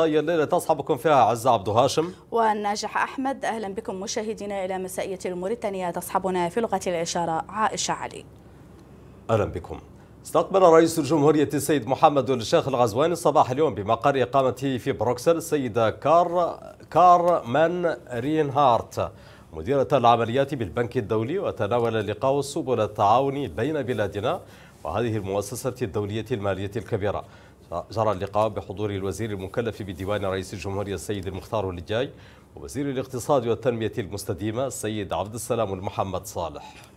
الليلة تصحبكم فيها عزة عبد هاشم والناجح أحمد أهلا بكم مشاهدينا إلى مسائية موريتانيا تصحبنا في لغة الإشارة عائشة علي أهلا بكم استقبل رئيس الجمهورية السيد محمد الشيخ الغزواني صباح اليوم بمقر إقامته في بروكسل السيدة كار كارمان رينهارت مديرة العمليات بالبنك الدولي وتناول اللقاء سبل التعاون بين بلادنا وهذه المؤسسة الدولية المالية الكبيرة جرى اللقاء بحضور الوزير المكلف بديوان رئيس الجمهورية السيد المختار ولجاي ووزير الاقتصاد والتنمية المستديمة السيد عبد السلام المحمد صالح